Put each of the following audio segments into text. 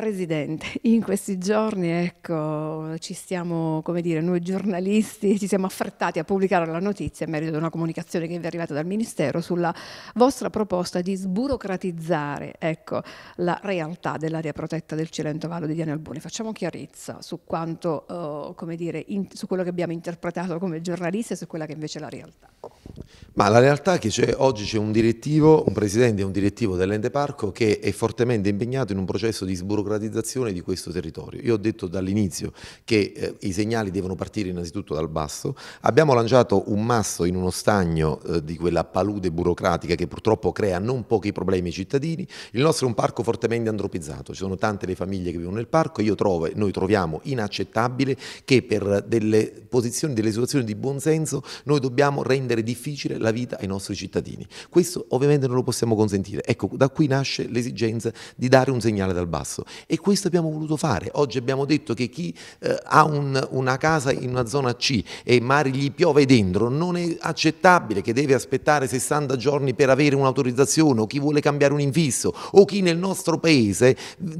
Presidente, in questi giorni ecco, ci stiamo, come dire, noi giornalisti ci siamo affrettati a pubblicare la notizia in merito ad una comunicazione che vi è arrivata dal Ministero sulla vostra proposta di sburocratizzare ecco, la realtà dell'area protetta del Cilento Vallo di Diana Alboni. Facciamo chiarezza su, quanto, eh, dire, in, su quello che abbiamo interpretato come giornalisti e su quella che invece è la realtà. Ma la realtà è che c'è, oggi c'è un direttivo, un presidente e un direttivo dell'ente parco che è fortemente impegnato in un processo di sburocratizzazione democratizzazione di questo territorio. Io ho detto dall'inizio che eh, i segnali devono partire innanzitutto dal basso, abbiamo lanciato un masso in uno stagno eh, di quella palude burocratica che purtroppo crea non pochi problemi ai cittadini, il nostro è un parco fortemente antropizzato, ci sono tante le famiglie che vivono nel parco, io trovo, noi troviamo inaccettabile che per delle posizioni, delle situazioni di buonsenso noi dobbiamo rendere difficile la vita ai nostri cittadini. Questo ovviamente non lo possiamo consentire. Ecco, da qui nasce l'esigenza di dare un segnale dal basso e questo abbiamo voluto fare. Oggi abbiamo detto che chi eh, ha un, una casa in una zona C e magari gli piove dentro non è accettabile che deve aspettare 60 giorni per avere un'autorizzazione o chi vuole cambiare un infisso o chi nel nostro paese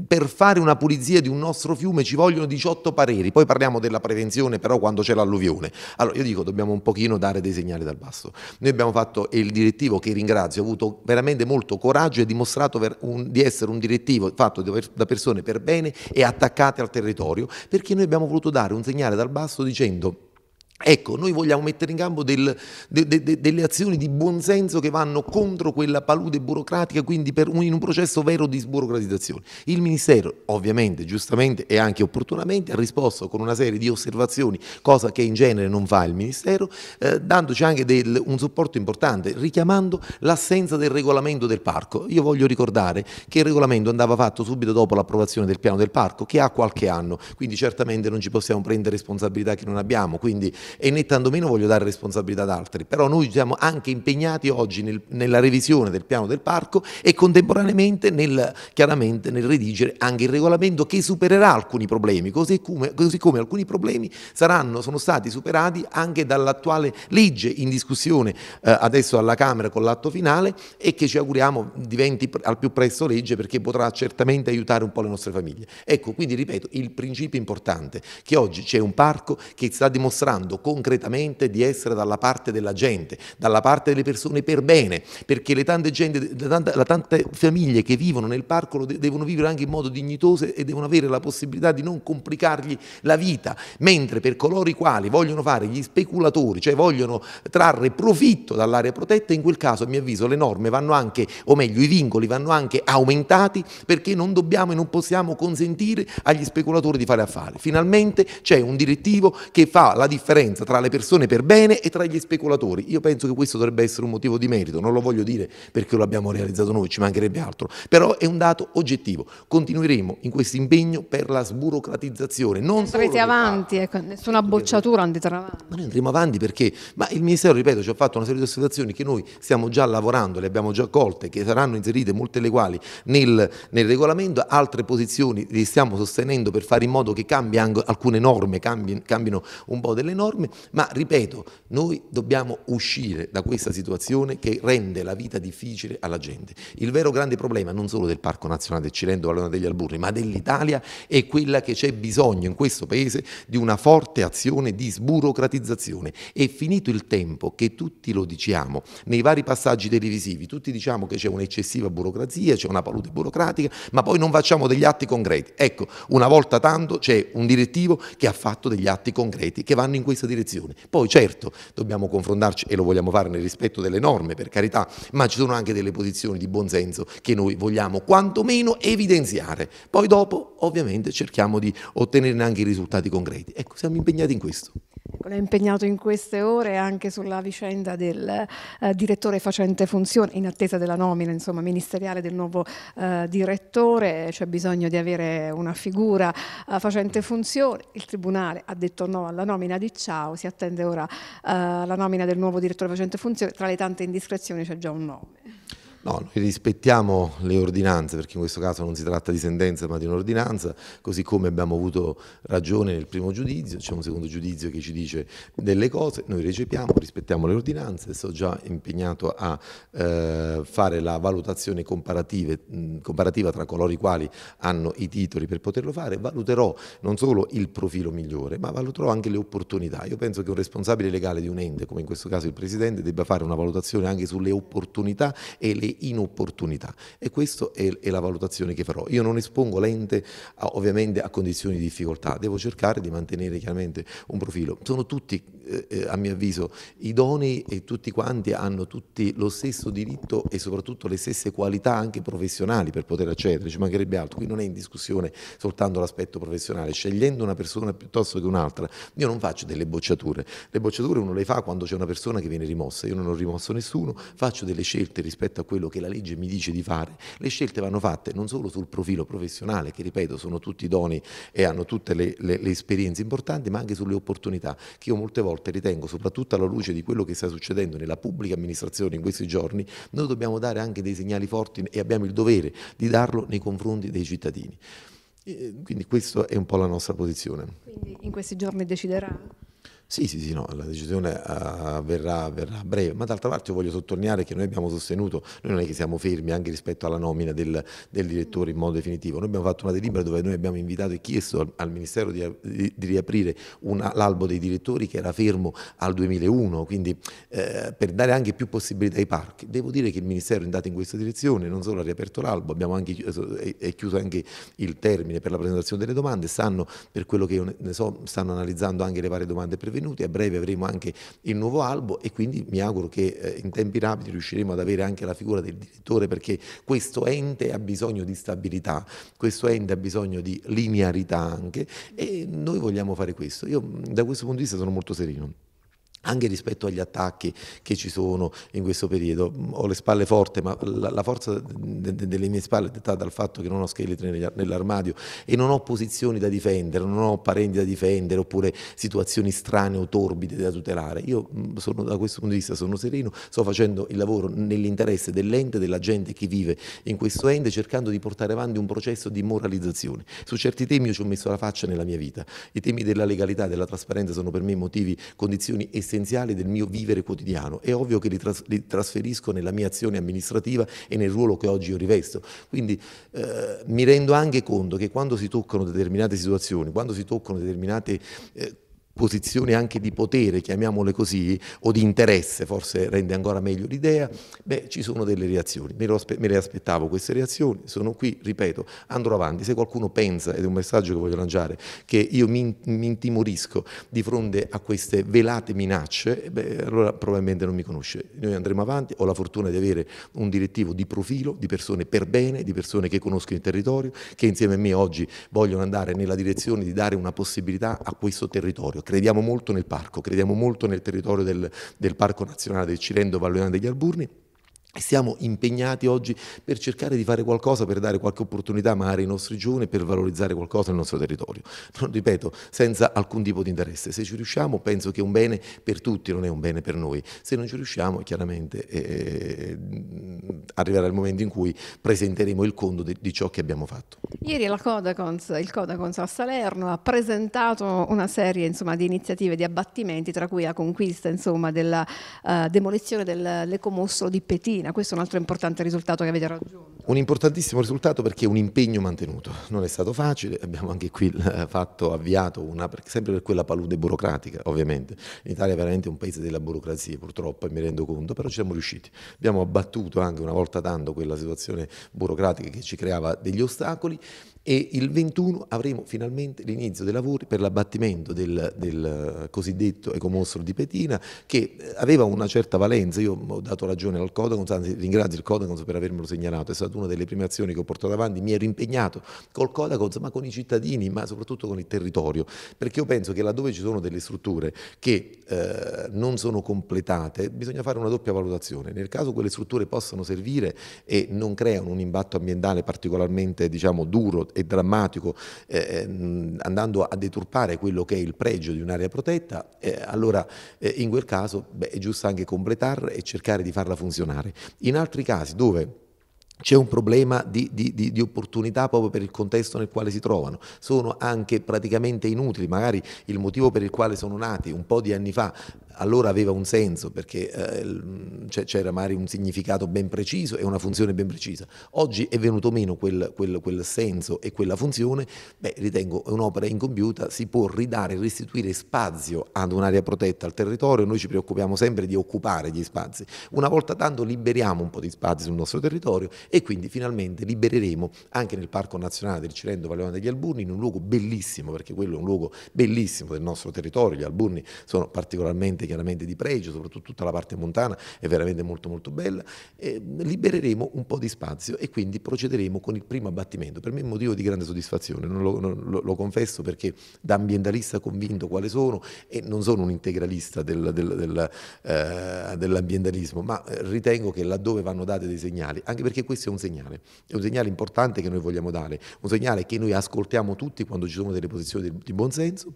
per fare una pulizia di un nostro fiume ci vogliono 18 pareri. Poi parliamo della prevenzione però quando c'è l'alluvione. Allora io dico dobbiamo un pochino dare dei segnali dal basso. Noi abbiamo fatto e il direttivo che ringrazio, ha avuto veramente molto coraggio e ha dimostrato un, di essere un direttivo fatto da persone persone per bene e attaccate al territorio, perché noi abbiamo voluto dare un segnale dal basso dicendo Ecco, noi vogliamo mettere in campo del, de, de, de, delle azioni di buonsenso che vanno contro quella palude burocratica, quindi un, in un processo vero di sburocratizzazione. Il Ministero, ovviamente, giustamente e anche opportunamente, ha risposto con una serie di osservazioni, cosa che in genere non fa il Ministero, eh, dandoci anche del, un supporto importante, richiamando l'assenza del regolamento del parco. Io voglio ricordare che il regolamento andava fatto subito dopo l'approvazione del piano del parco, che ha qualche anno, quindi certamente non ci possiamo prendere responsabilità che non abbiamo. Quindi, e né tantomeno voglio dare responsabilità ad altri, però noi siamo anche impegnati oggi nel, nella revisione del piano del parco e contemporaneamente nel, chiaramente nel redigere anche il regolamento che supererà alcuni problemi, così come, così come alcuni problemi saranno, sono stati superati anche dall'attuale legge in discussione eh, adesso alla Camera con l'atto finale e che ci auguriamo diventi al più presto legge perché potrà certamente aiutare un po' le nostre famiglie. Ecco, quindi ripeto, il principio importante che oggi c'è un parco che sta dimostrando concretamente di essere dalla parte della gente, dalla parte delle persone per bene, perché le tante, gente, le tante, le tante famiglie che vivono nel parco devono vivere anche in modo dignitoso e devono avere la possibilità di non complicargli la vita, mentre per coloro i quali vogliono fare gli speculatori, cioè vogliono trarre profitto dall'area protetta, in quel caso a mio avviso le norme vanno anche, o meglio i vincoli vanno anche aumentati perché non dobbiamo e non possiamo consentire agli speculatori di fare affari. Finalmente c'è un direttivo che fa la differenza differenza tra le persone per bene e tra gli speculatori. Io penso che questo dovrebbe essere un motivo di merito, non lo voglio dire perché lo abbiamo realizzato noi, ci mancherebbe altro, però è un dato oggettivo. Continueremo in questo impegno per la sburocratizzazione. Non Andrete avanti, ecco, nessuna bocciatura andate avanti. Ma noi andremo avanti perché ma il Ministero, ripeto, ci ha fatto una serie di osservazioni che noi stiamo già lavorando, le abbiamo già accolte, che saranno inserite molte le quali nel, nel regolamento, altre posizioni le stiamo sostenendo per fare in modo che cambi alcune norme, cambi, cambino un po' delle norme norme, ma ripeto, noi dobbiamo uscire da questa situazione che rende la vita difficile alla gente. Il vero grande problema non solo del Parco Nazionale del Cilento Valona degli Alburri, ma dell'Italia è quella che c'è bisogno in questo paese di una forte azione di sburocratizzazione. È finito il tempo che tutti lo diciamo, nei vari passaggi televisivi, tutti diciamo che c'è un'eccessiva burocrazia, c'è una palude burocratica, ma poi non facciamo degli atti concreti. Ecco, una volta tanto c'è un direttivo che ha fatto degli atti concreti che vanno in questo questa direzione. Poi certo dobbiamo confrontarci e lo vogliamo fare nel rispetto delle norme, per carità, ma ci sono anche delle posizioni di buonsenso che noi vogliamo quantomeno evidenziare. Poi dopo ovviamente cerchiamo di ottenere anche i risultati concreti. Ecco, siamo impegnati in questo. Ecco, lei è impegnato in queste ore anche sulla vicenda del eh, direttore facente funzione, in attesa della nomina insomma, ministeriale del nuovo eh, direttore, c'è bisogno di avere una figura eh, facente funzione, il Tribunale ha detto no alla nomina di Ciao, si attende ora eh, la nomina del nuovo direttore facente funzione, tra le tante indiscrezioni c'è già un nome. No, noi rispettiamo le ordinanze, perché in questo caso non si tratta di sentenza ma di un'ordinanza, così come abbiamo avuto ragione nel primo giudizio, c'è un secondo giudizio che ci dice delle cose, noi recepiamo, rispettiamo le ordinanze, sono già impegnato a eh, fare la valutazione comparativa tra coloro i quali hanno i titoli per poterlo fare, valuterò non solo il profilo migliore, ma valuterò anche le opportunità. Io penso che un responsabile legale di un ente, come in questo caso il Presidente, debba fare una valutazione anche sulle opportunità e le inopportunità. E questa è, è, la valutazione che farò. Io non espongo l'ente ovviamente a condizioni di difficoltà, devo cercare di mantenere chiaramente un profilo. Sono tutti eh, eh, a mio avviso, idonei e tutti quanti hanno tutti lo stesso diritto e soprattutto le stesse qualità anche professionali per poter accedere, ci mancherebbe altro, qui non è in discussione soltanto l'aspetto professionale, scegliendo una persona piuttosto che un'altra, io non faccio delle bocciature, le bocciature uno le fa quando c'è una persona che viene rimossa, io non ho rimosso nessuno, faccio delle scelte rispetto a quello che la legge mi dice di fare, le scelte vanno fatte non solo sul profilo professionale, che ripeto sono tutti idonei e hanno tutte le, le, le esperienze importanti, ma anche sulle opportunità che io molte volte volte ritengo, soprattutto alla luce di quello che sta succedendo nella pubblica amministrazione in questi giorni, noi dobbiamo dare anche dei segnali forti e abbiamo il dovere di darlo nei confronti dei cittadini. quindi questa è un po' la nostra posizione. Quindi in questi giorni deciderà? Sì, sì, sì, no, la decisione uh, verrà, verrà, a breve, ma d'altra parte io voglio sottolineare che noi abbiamo sostenuto, noi non è che siamo fermi anche rispetto alla nomina del, del direttore in modo definitivo, noi abbiamo fatto una delibera dove noi abbiamo invitato e chiesto al, al Ministero di, di, di riaprire l'albo dei direttori che era fermo al 2001, quindi eh, per dare anche più possibilità ai parchi. Devo dire che il Ministero è andato in questa direzione, non solo ha riaperto l'albo, abbiamo anche chiuso, è, è chiuso anche il termine per la presentazione delle domande, stanno, per quello che io ne so, stanno analizzando anche le varie domande prevenute avvenuti, a breve avremo anche il nuovo albo e quindi mi auguro che eh, in tempi rapidi riusciremo ad avere anche la figura del direttore perché questo ente ha bisogno di stabilità, questo ente ha bisogno di linearità anche e noi vogliamo fare questo. Io da questo punto di vista sono molto sereno anche rispetto agli attacchi che ci sono in questo periodo. Ho le spalle forti, ma la, la forza de, de, delle mie spalle è dettata dal fatto che non ho scheletri nell'armadio e non ho posizioni da difendere, non ho parenti da difendere oppure situazioni strane o torbide da tutelare. Io sono, da questo punto di vista sono sereno, sto facendo il lavoro nell'interesse dell'ente, della gente che vive in questo ente, cercando di portare avanti un processo di moralizzazione. Su certi temi io ci ho messo la faccia nella mia vita. I temi della legalità, della trasparenza sono per me motivi, condizioni essenziali essenziali del mio vivere quotidiano. È ovvio che li, tras li trasferisco nella mia azione amministrativa e nel ruolo che oggi io rivesto. Quindi eh, mi rendo anche conto che quando si toccano determinate situazioni, quando si toccano determinate... Eh, posizioni anche di potere, chiamiamole così, o di interesse, forse rende ancora meglio l'idea, beh, ci sono delle reazioni. Me, me, le aspettavo queste reazioni, sono qui, ripeto, andrò avanti. Se qualcuno pensa, ed è un messaggio che voglio lanciare, che io mi, mi intimorisco di fronte a queste velate minacce, beh, allora probabilmente non mi conosce. Noi andremo avanti, ho la fortuna di avere un direttivo di profilo, di persone per bene, di persone che conoscono il territorio, che insieme a me oggi vogliono andare nella direzione di dare una possibilità a questo territorio crediamo molto nel parco, crediamo molto nel territorio del, del Parco Nazionale del Cilento, Valleano degli Alburni siamo impegnati oggi per cercare di fare qualcosa, per dare qualche opportunità magari ai nostri giovani, per valorizzare qualcosa nel nostro territorio. Non ripeto, senza alcun tipo di interesse. Se ci riusciamo penso che è un bene per tutti, non è un bene per noi. Se non ci riusciamo chiaramente eh, mm, arriverà il momento in cui presenteremo il conto di, di ciò che abbiamo fatto. Ieri Codacons, il Codacons a Salerno ha presentato una serie insomma, di iniziative di abbattimenti, tra cui la conquista insomma, della uh, demolizione dell'ecomossolo di Petit disciplina. Questo è un altro importante risultato che avete raggiunto. Un importantissimo risultato perché è un impegno mantenuto. Non è stato facile, abbiamo anche qui eh, fatto, avviato una, sempre per quella palude burocratica, ovviamente. L'Italia è veramente un paese della burocrazia, purtroppo, e mi rendo conto, però ci siamo riusciti. Abbiamo abbattuto anche una volta tanto quella situazione burocratica che ci creava degli ostacoli e il 21 avremo finalmente l'inizio dei lavori per l'abbattimento del, del, eh, cosiddetto ecomostro di Petina che eh, aveva una certa valenza, io ho dato ragione al Codacons anzi ringrazio il Codacons per avermelo segnalato, è stata una delle prime azioni che ho portato avanti, mi ero impegnato col Codacons ma con i cittadini, ma soprattutto con il territorio, perché io penso che laddove ci sono delle strutture che eh, non sono completate bisogna fare una doppia valutazione, nel caso quelle strutture possano servire e non creano un impatto ambientale particolarmente diciamo, duro e drammatico, eh, eh andando a deturpare quello che è il pregio di un'area protetta, eh, allora eh, in quel caso beh, è giusto anche completarla e cercare di farla funzionare. In altri casi dove c'è un problema di, di, di, di, opportunità proprio per il contesto nel quale si trovano, sono anche praticamente inutili, magari il motivo per il quale sono nati un po' di anni fa allora aveva un senso perché eh, c'era magari un significato ben preciso e una funzione ben precisa, oggi è venuto meno quel, quel, quel senso e quella funzione, beh ritengo un'opera incompiuta, si può ridare, restituire spazio ad un'area protetta, al territorio, noi ci preoccupiamo sempre di occupare gli spazi, una volta tanto liberiamo un po' di spazi sul nostro territorio e quindi finalmente libereremo anche nel Parco Nazionale del Cilento Valleone degli Alburni, in un luogo bellissimo, perché quello è un luogo bellissimo del nostro territorio, gli Alburni sono particolarmente chiaramente di pregio, soprattutto tutta la parte montana è veramente molto molto bella, eh, libereremo un po' di spazio e quindi procederemo con il primo abbattimento. Per me è un motivo di grande soddisfazione, lo, lo, lo, confesso perché da ambientalista convinto quale sono e non sono un integralista del, del, del, eh, dell'ambientalismo, ma eh, ritengo che laddove vanno date dei segnali, anche perché questo questo è un segnale, è un segnale importante che noi vogliamo dare, un segnale che noi ascoltiamo tutti quando ci sono delle posizioni di, di buonsenso,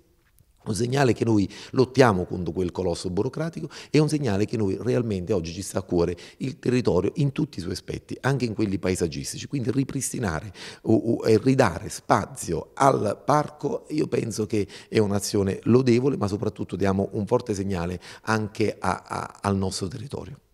un segnale che noi lottiamo contro quel colosso burocratico e un segnale che noi realmente oggi ci sta a cuore il territorio in tutti i suoi aspetti, anche in quelli paesaggistici. Quindi ripristinare o, o, e ridare spazio al parco io penso che è un'azione lodevole, ma soprattutto diamo un forte segnale anche a, a, al nostro territorio.